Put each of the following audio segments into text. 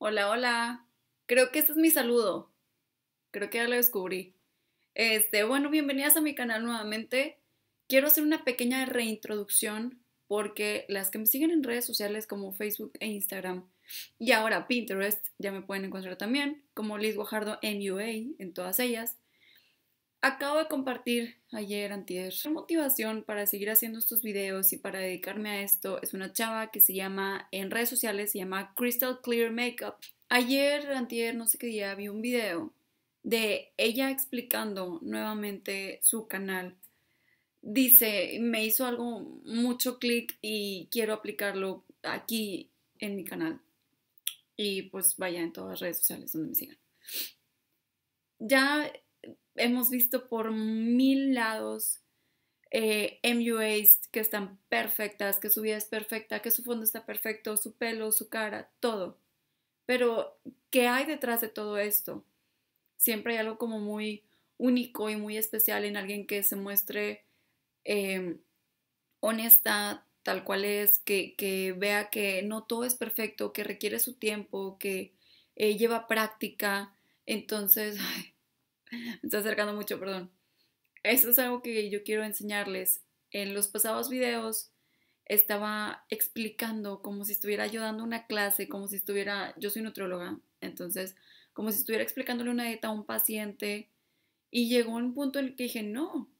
Hola, hola. Creo que este es mi saludo. Creo que ya lo descubrí. Este, bueno, bienvenidas a mi canal nuevamente. Quiero hacer una pequeña reintroducción porque las que me siguen en redes sociales como Facebook e Instagram y ahora Pinterest ya me pueden encontrar también como Liz Guajardo en en todas ellas. Acabo de compartir ayer, antier, la motivación para seguir haciendo estos videos y para dedicarme a esto es una chava que se llama, en redes sociales se llama Crystal Clear Makeup. Ayer, antier, no sé qué día, vi un video de ella explicando nuevamente su canal. Dice, me hizo algo mucho clic y quiero aplicarlo aquí en mi canal. Y pues vaya en todas las redes sociales donde me sigan. Ya hemos visto por mil lados eh, MUAs que están perfectas, que su vida es perfecta, que su fondo está perfecto, su pelo, su cara, todo. Pero, ¿qué hay detrás de todo esto? Siempre hay algo como muy único y muy especial en alguien que se muestre eh, honesta, tal cual es, que, vea que no todo es perfecto, que requiere su tiempo, que eh, lleva práctica. Entonces, me está acercando mucho, perdón. Eso es algo que yo quiero enseñarles. En los pasados videos estaba explicando como si estuviera ayudando dando una clase, como si estuviera, yo soy nutrióloga, entonces como si estuviera explicándole una dieta a un paciente y llegó un punto en el que dije, no, o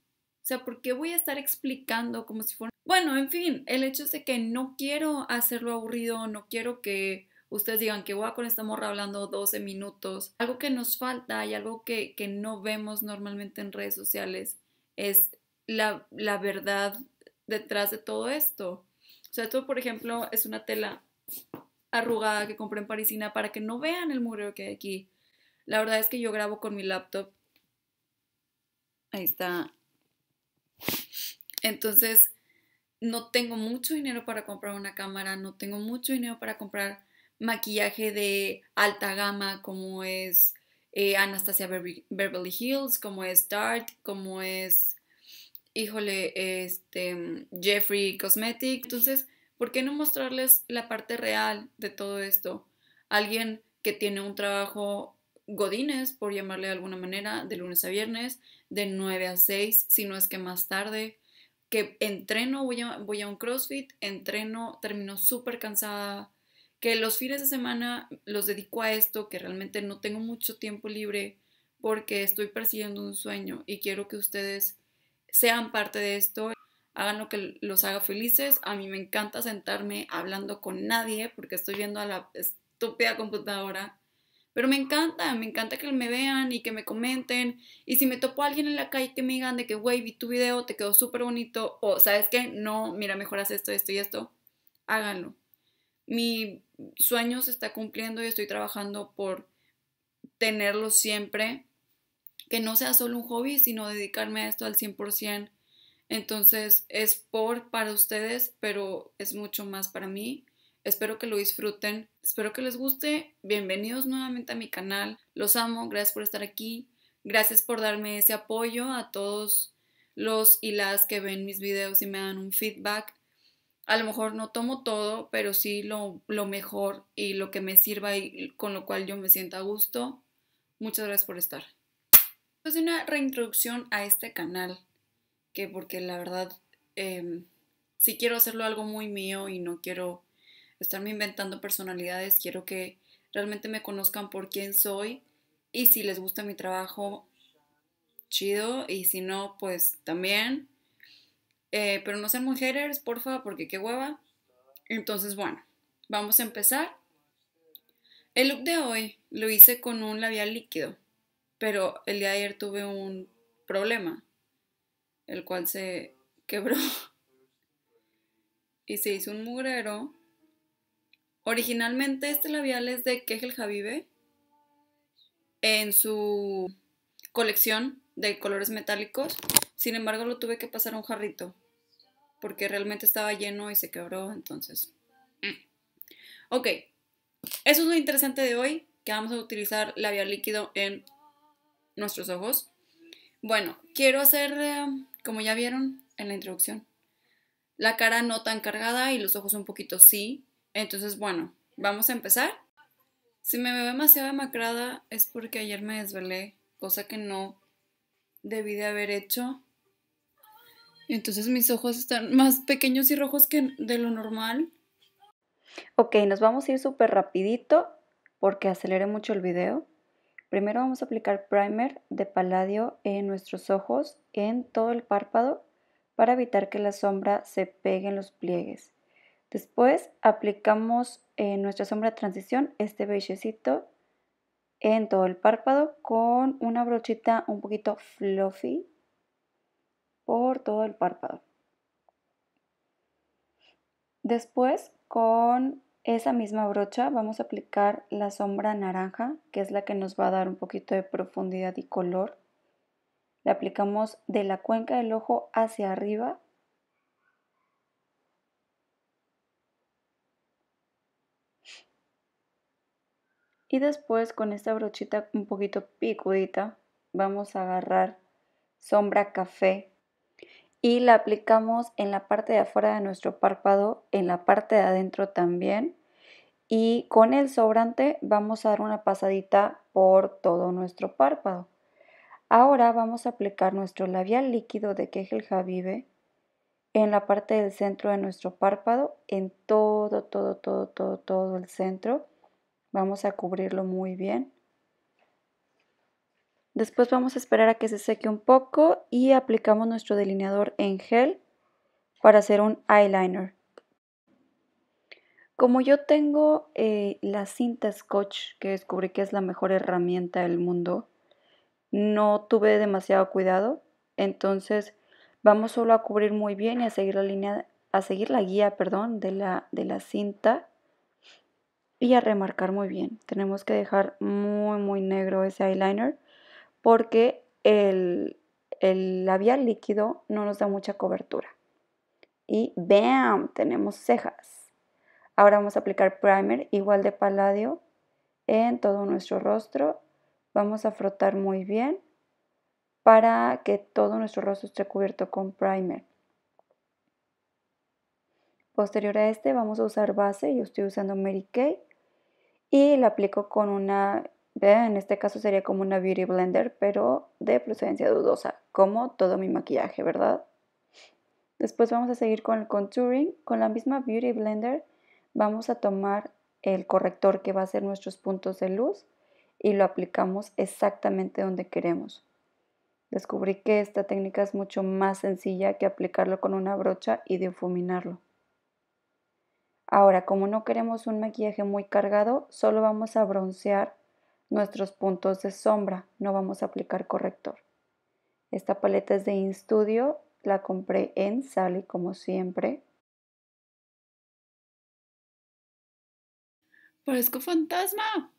sea, ¿por qué voy a estar explicando como si fuera... Bueno, en fin, el hecho es de que no quiero hacerlo aburrido, no quiero que ustedes digan que guacón con morra hablando 12 minutos. Algo que nos falta y algo que, no vemos normalmente en redes sociales es la, la, verdad detrás de todo esto. O sea, esto, por ejemplo, es una tela arrugada que compré en Parisina para que no vean el muro que hay aquí. La verdad es que yo grabo con mi laptop. Ahí está. Entonces, no tengo mucho dinero para comprar una cámara, no tengo mucho dinero para comprar maquillaje de alta gama como es eh, Anastasia Beverly Hills, como es Tarte, como es, híjole, este, mm, Jeffrey Cosmetic. Entonces, ¿por qué no mostrarles la parte real de todo esto? Alguien que tiene un trabajo godines, por llamarle de alguna manera, de lunes a viernes, de 9 a 6, si no es que más tarde, que entreno, voy voy a un CrossFit, entreno, termino súper cansada, que los fines de semana los dedico a esto, que realmente no tengo mucho tiempo libre porque estoy persiguiendo un sueño y quiero que ustedes sean parte de esto, hagan lo que los haga felices. A mí me encanta sentarme hablando con nadie porque estoy viendo a la estúpida computadora, pero me encanta, me encanta que me vean y que me comenten. Y si me topo a alguien en la calle que me digan de que, güey, vi tu video, te quedó súper bonito, o sabes que no, mira, mejoras esto, esto y esto, háganlo mi sueño se está cumpliendo y estoy trabajando por tenerlo siempre, que no sea solo un hobby, sino dedicarme a esto al 100%. Entonces es por para ustedes, pero es mucho más para mí. Espero que lo disfruten, espero que les guste. Bienvenidos nuevamente a mi canal. Los amo, gracias por estar aquí. Gracias por darme ese apoyo a todos los y las que ven mis videos y me dan un feedback a lo mejor no tomo todo, pero sí lo, lo mejor y lo que me sirva y con lo cual yo me sienta a gusto. Muchas gracias por estar. Pues una reintroducción a este canal, que porque la verdad, si em, sí quiero hacerlo algo muy mío y no quiero estarme inventando personalidades, quiero que realmente me conozcan por quién soy y si les gusta mi trabajo, chido, y si no, pues también. Eh, pero no sean mujeres, porfa, porque qué hueva. Entonces, bueno, vamos a empezar. El look de hoy lo hice con un labial líquido, pero el día de ayer tuve un problema, el cual se quebró y se hizo un mugrero. Originalmente este labial es de Kegel Javive en su colección de colores metálicos sin embargo, lo tuve que pasar a un jarrito porque realmente estaba lleno y se quebró, entonces. Mm. Ok, eso es lo interesante de hoy, que vamos a utilizar labial líquido en nuestros ojos. Bueno, quiero hacer, em, como ya vieron en la introducción, la cara no tan cargada y los ojos un poquito sí. Entonces, bueno, vamos a empezar. Si me veo demasiado demacrada es porque ayer me desvelé, cosa que no debí de haber hecho. Entonces mis ojos están más pequeños y rojos que de lo normal. Ok, nos vamos a ir súper rapidito porque acelere mucho el video. Primero vamos a aplicar primer de paladio en nuestros ojos, en todo el párpado, para evitar que la sombra se pegue en los pliegues. Después aplicamos en nuestra sombra de transición este beigecito en todo el párpado con una brochita un poquito fluffy por todo el párpado. Después, con esa misma brocha vamos a aplicar la sombra naranja, que es la que nos va a dar un poquito de profundidad y color. La aplicamos de la cuenca del ojo hacia arriba. Y después con esta brochita un poquito picudita vamos a agarrar sombra café y la aplicamos en la parte de afuera de nuestro párpado, en la parte de adentro también. Y con el sobrante vamos a dar una pasadita por todo nuestro párpado. Ahora vamos a aplicar nuestro labial líquido de Kegel Javive en la parte del centro de nuestro párpado, en todo, todo, todo, todo, todo el centro. Vamos a cubrirlo muy bien. Después vamos a esperar a que se seque un poco y aplicamos nuestro delineador en gel para hacer un eyeliner. Como yo tengo eh, la cinta Scotch, que descubrí que es la mejor herramienta del mundo, no tuve demasiado cuidado, entonces vamos solo a cubrir muy bien y a seguir la línea, a seguir la guía, perdón, de la, de la cinta y a remarcar muy bien. Tenemos que dejar muy muy negro ese eyeliner porque el, labial líquido no nos da mucha cobertura. Y ¡bam! Tenemos cejas. Ahora vamos a aplicar primer igual de paladio en todo nuestro rostro. Vamos a frotar muy bien para que todo nuestro rostro esté cubierto con primer. Posterior a este vamos a usar base, yo estoy usando Mary Kay y la aplico con una en este caso sería como una beauty blender, pero de procedencia dudosa, como todo mi maquillaje, ¿verdad? Después vamos a seguir con el contouring. Con la misma beauty blender vamos a tomar el corrector que va a ser nuestros puntos de luz y lo aplicamos exactamente donde queremos. Descubrí que esta técnica es mucho más sencilla que aplicarlo con una brocha y difuminarlo. Ahora, como no queremos un maquillaje muy cargado, solo vamos a broncear nuestros puntos de sombra, no vamos a aplicar corrector. Esta paleta es de InStudio, la compré en Sally como siempre. Parezco fantasma,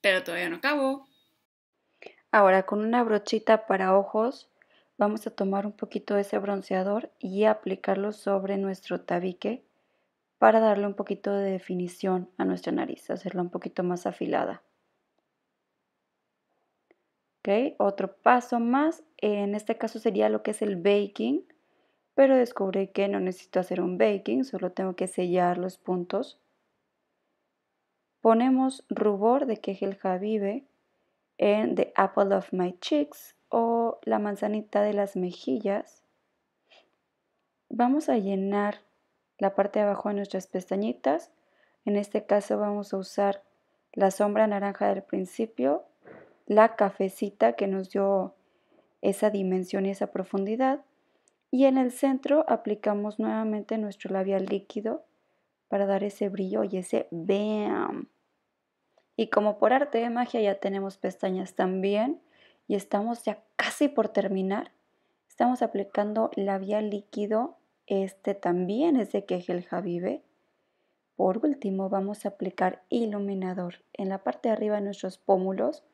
pero todavía no acabo. Ahora con una brochita para ojos vamos a tomar un poquito de ese bronceador y aplicarlo sobre nuestro tabique para darle un poquito de definición a nuestra nariz, hacerla un poquito más afilada. otro paso más, en este caso sería lo que es el baking, pero descubrí que no necesito hacer un baking, solo tengo que sellar los puntos. Ponemos rubor de quejel javive en The Apple of My Cheeks o la manzanita de las mejillas. Vamos a llenar la parte de abajo de nuestras pestañitas. En este caso vamos a usar la sombra naranja del principio, la cafecita que nos dio esa dimensión y esa profundidad. Y en el centro aplicamos nuevamente nuestro labial líquido para dar ese brillo y ese BAM. Y como por arte de magia ya tenemos pestañas también y estamos ya casi por terminar, estamos aplicando labial líquido este también es de Kegel Javive. Por último, vamos a aplicar iluminador en la parte de arriba de nuestros pómulos,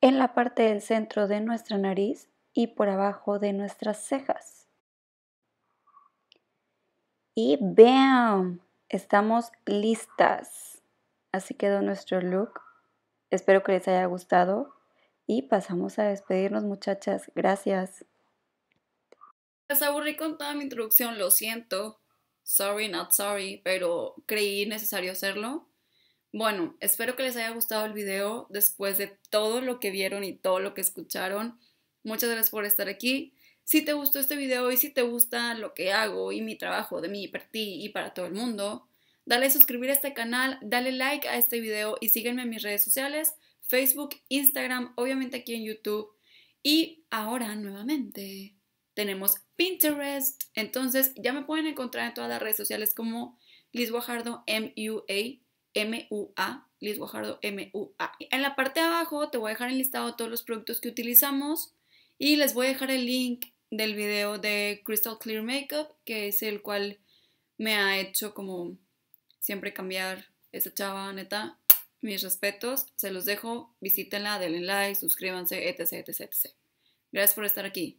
en la parte del centro de nuestra nariz y por abajo de nuestras cejas. Y ¡bam! Estamos listas. Así quedó nuestro look. Espero que les haya gustado y pasamos a despedirnos muchachas. Gracias. Les aburrí con toda mi introducción, lo siento. Sorry, not sorry, pero creí necesario hacerlo. Bueno, espero que les haya gustado el video después de todo lo que vieron y todo lo que escucharon. Muchas gracias por estar aquí. Si te gustó este video y si te gusta lo que hago y mi trabajo de mí, para ti y para todo el mundo, dale a suscribir a este canal, dale like a este video y sígueme en mis redes sociales, Facebook, Instagram, obviamente aquí en YouTube. Y ahora nuevamente tenemos Pinterest. Entonces ya me pueden encontrar en todas las redes sociales como Liz Guajardo M-U-A, Liz Guajardo M-U-A. En la parte de abajo te voy a dejar el listado todos los productos que utilizamos y les voy a dejar el link del video de Crystal Clear Makeup, que es el cual me ha hecho como siempre cambiar esa chava, neta. Mis respetos, se los dejo, visítenla, denle like, suscríbanse, etc, etc, etc. Gracias por estar aquí.